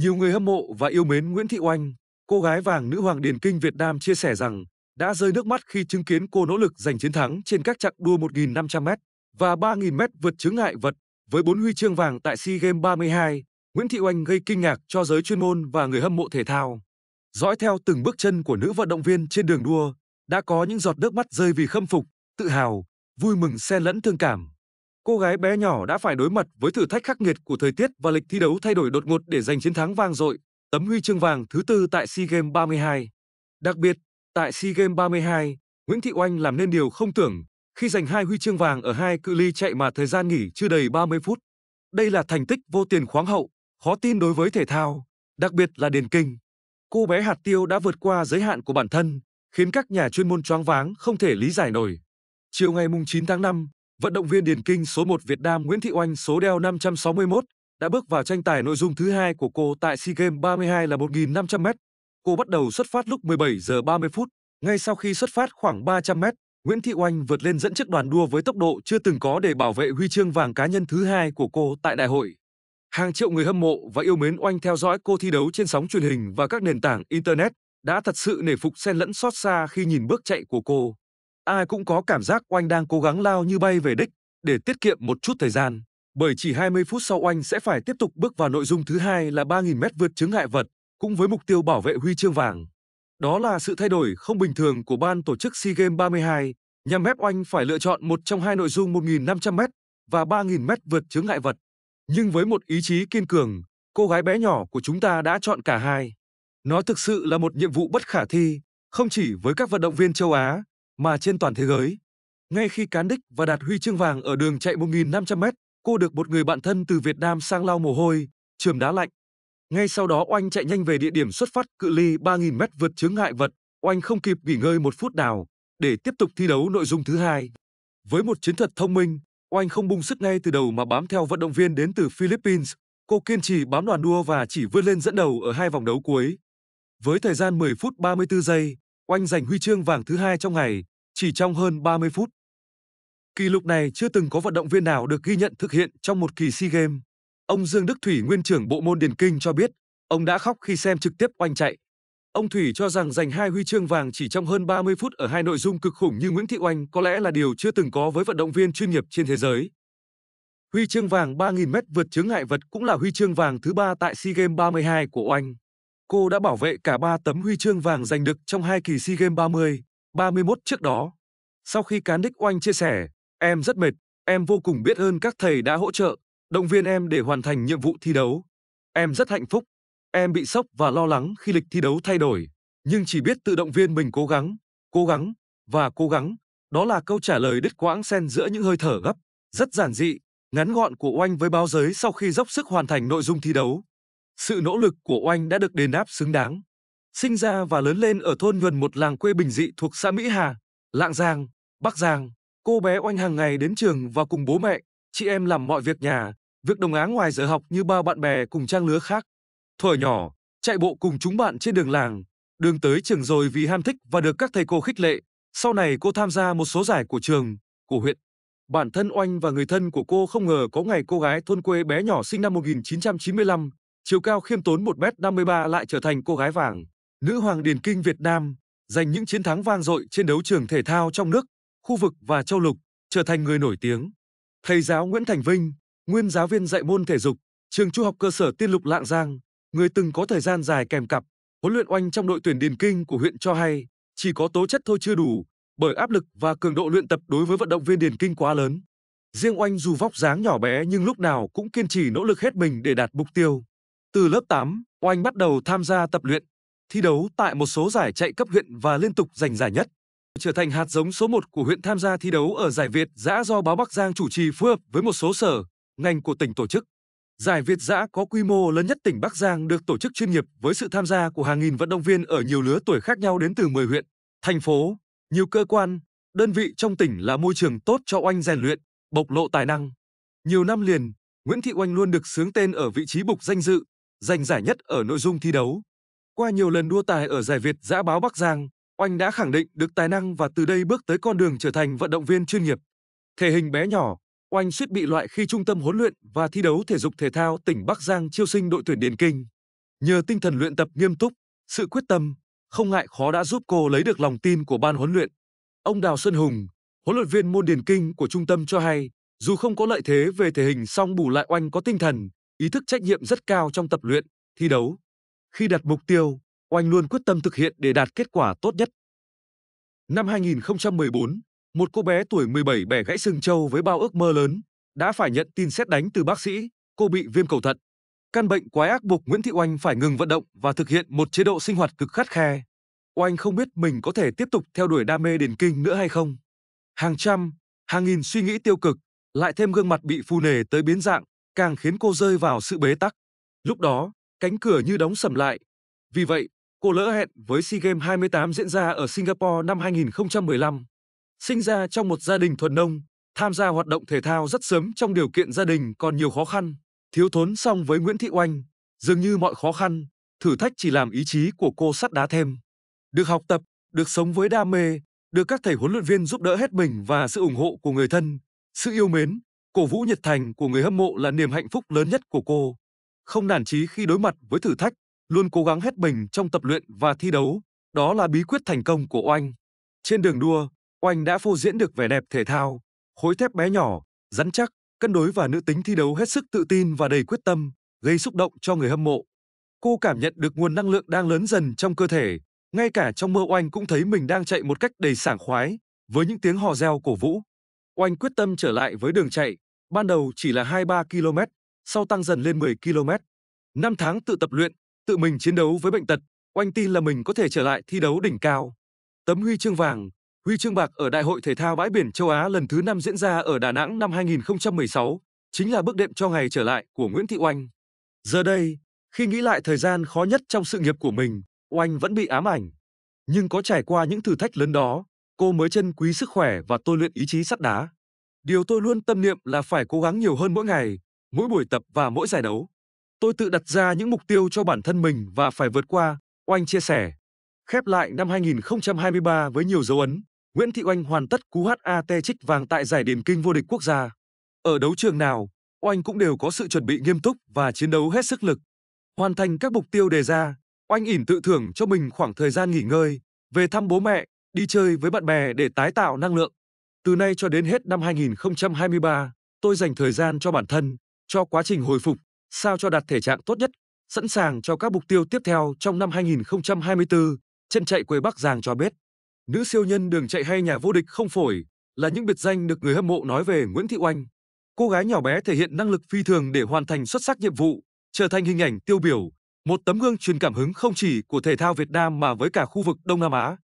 Nhiều người hâm mộ và yêu mến Nguyễn Thị Oanh, cô gái vàng nữ hoàng điền kinh Việt Nam chia sẻ rằng đã rơi nước mắt khi chứng kiến cô nỗ lực giành chiến thắng trên các chặng đua 1.500m và 3.000m vượt chướng ngại vật với 4 huy chương vàng tại SEA Games 32. Nguyễn Thị Oanh gây kinh ngạc cho giới chuyên môn và người hâm mộ thể thao. Dõi theo từng bước chân của nữ vận động viên trên đường đua, đã có những giọt nước mắt rơi vì khâm phục, tự hào, vui mừng xen lẫn thương cảm cô gái bé nhỏ đã phải đối mặt với thử thách khắc nghiệt của thời tiết và lịch thi đấu thay đổi đột ngột để giành chiến thắng vang dội, tấm huy chương vàng thứ tư tại SEA Games 32. Đặc biệt, tại SEA Games 32, Nguyễn Thị Oanh làm nên điều không tưởng khi giành hai huy chương vàng ở hai cự ly chạy mà thời gian nghỉ chưa đầy 30 phút. Đây là thành tích vô tiền khoáng hậu, khó tin đối với thể thao, đặc biệt là điền kinh. Cô bé hạt tiêu đã vượt qua giới hạn của bản thân, khiến các nhà chuyên môn choáng váng không thể lý giải nổi. Chiều ngày 9 tháng 5, vận động viên điền kinh số 1 Việt Nam Nguyễn Thị Oanh số đeo 561 đã bước vào tranh tài nội dung thứ hai của cô tại SEA Games 32 là 1.500m. Cô bắt đầu xuất phát lúc 17 giờ 30 phút. Ngay sau khi xuất phát khoảng 300m, Nguyễn Thị Oanh vượt lên dẫn trước đoàn đua với tốc độ chưa từng có để bảo vệ huy chương vàng cá nhân thứ hai của cô tại đại hội. Hàng triệu người hâm mộ và yêu mến Oanh theo dõi cô thi đấu trên sóng truyền hình và các nền tảng Internet đã thật sự nể phục xen lẫn xót xa khi nhìn bước chạy của cô ai cũng có cảm giác oanh đang cố gắng lao như bay về đích để tiết kiệm một chút thời gian, bởi chỉ 20 phút sau oanh sẽ phải tiếp tục bước vào nội dung thứ hai là 3.000m vượt chướng ngại vật, cũng với mục tiêu bảo vệ huy chương vàng. Đó là sự thay đổi không bình thường của ban tổ chức SEA Games 32, nhằm ép oanh phải lựa chọn một trong hai nội dung 1.500m và 3.000m vượt chướng ngại vật. Nhưng với một ý chí kiên cường, cô gái bé nhỏ của chúng ta đã chọn cả hai. Nó thực sự là một nhiệm vụ bất khả thi, không chỉ với các vận động viên châu Á, mà trên toàn thế giới. Ngay khi cán đích và đạt huy chương vàng ở đường chạy 1.500m, cô được một người bạn thân từ Việt Nam sang lau mồ hôi, trường đá lạnh. Ngay sau đó Oanh chạy nhanh về địa điểm xuất phát cự ly 3.000m vượt chướng ngại vật, Oanh không kịp nghỉ ngơi một phút nào để tiếp tục thi đấu nội dung thứ hai. Với một chiến thuật thông minh, Oanh không bung sức ngay từ đầu mà bám theo vận động viên đến từ Philippines. Cô kiên trì bám đoàn đua và chỉ vươn lên dẫn đầu ở hai vòng đấu cuối. Với thời gian 10 phút 34 giây, Oanh giành huy chương vàng thứ hai trong ngày, chỉ trong hơn 30 phút. Kỷ lục này chưa từng có vận động viên nào được ghi nhận thực hiện trong một kỳ SEA Games. Ông Dương Đức Thủy, nguyên trưởng bộ môn điền kinh cho biết, ông đã khóc khi xem trực tiếp oanh chạy. Ông Thủy cho rằng giành hai huy chương vàng chỉ trong hơn 30 phút ở hai nội dung cực khủng như Nguyễn Thị Oanh có lẽ là điều chưa từng có với vận động viên chuyên nghiệp trên thế giới. Huy chương vàng 3.000m vượt chướng ngại vật cũng là huy chương vàng thứ ba tại SEA Games 32 của Oanh cô đã bảo vệ cả ba tấm huy chương vàng giành được trong hai kỳ SEA Games 30, 31 trước đó. Sau khi cán đích oanh chia sẻ, em rất mệt, em vô cùng biết ơn các thầy đã hỗ trợ, động viên em để hoàn thành nhiệm vụ thi đấu. Em rất hạnh phúc. Em bị sốc và lo lắng khi lịch thi đấu thay đổi, nhưng chỉ biết tự động viên mình cố gắng, cố gắng và cố gắng. Đó là câu trả lời đứt quãng xen giữa những hơi thở gấp, rất giản dị, ngắn gọn của Oanh với báo giới sau khi dốc sức hoàn thành nội dung thi đấu. Sự nỗ lực của Oanh đã được đền đáp xứng đáng. Sinh ra và lớn lên ở thôn gần một làng quê bình dị thuộc xã Mỹ Hà, Lạng Giang, Bắc Giang, cô bé Oanh hàng ngày đến trường và cùng bố mẹ, chị em làm mọi việc nhà, việc đồng áng ngoài giờ học như bao bạn bè cùng trang lứa khác. Thuở nhỏ, chạy bộ cùng chúng bạn trên đường làng, đường tới trường rồi vì ham thích và được các thầy cô khích lệ. Sau này cô tham gia một số giải của trường, của huyện. Bản thân Oanh và người thân của cô không ngờ có ngày cô gái thôn quê bé nhỏ sinh năm 1995 chiều cao khiêm tốn 1m53 lại trở thành cô gái vàng, nữ hoàng điền kinh Việt Nam, giành những chiến thắng vang dội trên đấu trường thể thao trong nước, khu vực và châu lục, trở thành người nổi tiếng. Thầy giáo Nguyễn Thành Vinh, nguyên giáo viên dạy môn thể dục, trường trung học cơ sở Tiên Lục Lạng Giang, người từng có thời gian dài kèm cặp, huấn luyện oanh trong đội tuyển điền kinh của huyện cho hay, chỉ có tố chất thôi chưa đủ, bởi áp lực và cường độ luyện tập đối với vận động viên điền kinh quá lớn. Riêng Oanh dù vóc dáng nhỏ bé nhưng lúc nào cũng kiên trì nỗ lực hết mình để đạt mục tiêu. Từ lớp 8, Oanh bắt đầu tham gia tập luyện, thi đấu tại một số giải chạy cấp huyện và liên tục giành giải nhất. Trở thành hạt giống số 1 của huyện tham gia thi đấu ở giải Việt giã do báo Bắc Giang chủ trì phối hợp với một số sở, ngành của tỉnh tổ chức. Giải Việt giã có quy mô lớn nhất tỉnh Bắc Giang được tổ chức chuyên nghiệp với sự tham gia của hàng nghìn vận động viên ở nhiều lứa tuổi khác nhau đến từ 10 huyện, thành phố, nhiều cơ quan, đơn vị trong tỉnh là môi trường tốt cho Oanh rèn luyện, bộc lộ tài năng. Nhiều năm liền, Nguyễn Thị Oanh luôn được sướng tên ở vị trí bục danh dự, giành giải nhất ở nội dung thi đấu. Qua nhiều lần đua tài ở giải Việt giã báo Bắc Giang, Oanh đã khẳng định được tài năng và từ đây bước tới con đường trở thành vận động viên chuyên nghiệp. Thể hình bé nhỏ, Oanh suýt bị loại khi Trung tâm huấn luyện và thi đấu thể dục thể thao tỉnh Bắc Giang chiêu sinh đội tuyển Điền Kinh. Nhờ tinh thần luyện tập nghiêm túc, sự quyết tâm, không ngại khó đã giúp cô lấy được lòng tin của ban huấn luyện. Ông Đào Xuân Hùng, huấn luyện viên môn Điền Kinh của trung tâm cho hay, dù không có lợi thế về thể hình song bù lại Oanh có tinh thần, ý thức trách nhiệm rất cao trong tập luyện, thi đấu. Khi đặt mục tiêu, Oanh luôn quyết tâm thực hiện để đạt kết quả tốt nhất. Năm 2014, một cô bé tuổi 17 bẻ gãy xương châu với bao ước mơ lớn, đã phải nhận tin xét đánh từ bác sĩ, cô bị viêm cầu thận. Căn bệnh quái ác buộc Nguyễn Thị Oanh phải ngừng vận động và thực hiện một chế độ sinh hoạt cực khắt khe. Oanh không biết mình có thể tiếp tục theo đuổi đam mê điền kinh nữa hay không. Hàng trăm, hàng nghìn suy nghĩ tiêu cực, lại thêm gương mặt bị phù nề tới biến dạng, càng khiến cô rơi vào sự bế tắc. Lúc đó, cánh cửa như đóng sầm lại. Vì vậy, cô lỡ hẹn với SEA Games 28 diễn ra ở Singapore năm 2015. Sinh ra trong một gia đình thuần nông, tham gia hoạt động thể thao rất sớm trong điều kiện gia đình còn nhiều khó khăn, thiếu thốn song với Nguyễn Thị Oanh, dường như mọi khó khăn, thử thách chỉ làm ý chí của cô sắt đá thêm. Được học tập, được sống với đam mê, được các thầy huấn luyện viên giúp đỡ hết mình và sự ủng hộ của người thân, sự yêu mến, Cổ vũ nhiệt thành của người hâm mộ là niềm hạnh phúc lớn nhất của cô. Không nản chí khi đối mặt với thử thách, luôn cố gắng hết mình trong tập luyện và thi đấu, đó là bí quyết thành công của Oanh. Trên đường đua, Oanh đã phô diễn được vẻ đẹp thể thao, khối thép bé nhỏ, rắn chắc, cân đối và nữ tính thi đấu hết sức tự tin và đầy quyết tâm, gây xúc động cho người hâm mộ. Cô cảm nhận được nguồn năng lượng đang lớn dần trong cơ thể, ngay cả trong mơ Oanh cũng thấy mình đang chạy một cách đầy sảng khoái, với những tiếng hò reo cổ vũ. Oanh quyết tâm trở lại với đường chạy, Ban đầu chỉ là 2-3 km, sau tăng dần lên 10 km. Năm tháng tự tập luyện, tự mình chiến đấu với bệnh tật, oanh tin là mình có thể trở lại thi đấu đỉnh cao. Tấm huy chương vàng, huy chương bạc ở Đại hội thể thao bãi biển châu Á lần thứ 5 diễn ra ở Đà Nẵng năm 2016 chính là bước đệm cho ngày trở lại của Nguyễn Thị Oanh. Giờ đây, khi nghĩ lại thời gian khó nhất trong sự nghiệp của mình, Oanh vẫn bị ám ảnh. Nhưng có trải qua những thử thách lớn đó, cô mới trân quý sức khỏe và tôi luyện ý chí sắt đá. Điều tôi luôn tâm niệm là phải cố gắng nhiều hơn mỗi ngày, mỗi buổi tập và mỗi giải đấu. Tôi tự đặt ra những mục tiêu cho bản thân mình và phải vượt qua, Oanh chia sẻ. Khép lại năm 2023 với nhiều dấu ấn, Nguyễn Thị Oanh hoàn tất cú HAT trích vàng tại giải điền kinh vô địch quốc gia. Ở đấu trường nào, Oanh cũng đều có sự chuẩn bị nghiêm túc và chiến đấu hết sức lực. Hoàn thành các mục tiêu đề ra, Oanh ỉn tự thưởng cho mình khoảng thời gian nghỉ ngơi, về thăm bố mẹ, đi chơi với bạn bè để tái tạo năng lượng. Từ nay cho đến hết năm 2023, tôi dành thời gian cho bản thân, cho quá trình hồi phục, sao cho đạt thể trạng tốt nhất, sẵn sàng cho các mục tiêu tiếp theo trong năm 2024, chân chạy quê Bắc Giang cho biết. Nữ siêu nhân đường chạy hay nhà vô địch không phổi là những biệt danh được người hâm mộ nói về Nguyễn Thị Oanh. Cô gái nhỏ bé thể hiện năng lực phi thường để hoàn thành xuất sắc nhiệm vụ, trở thành hình ảnh tiêu biểu, một tấm gương truyền cảm hứng không chỉ của thể thao Việt Nam mà với cả khu vực Đông Nam Á.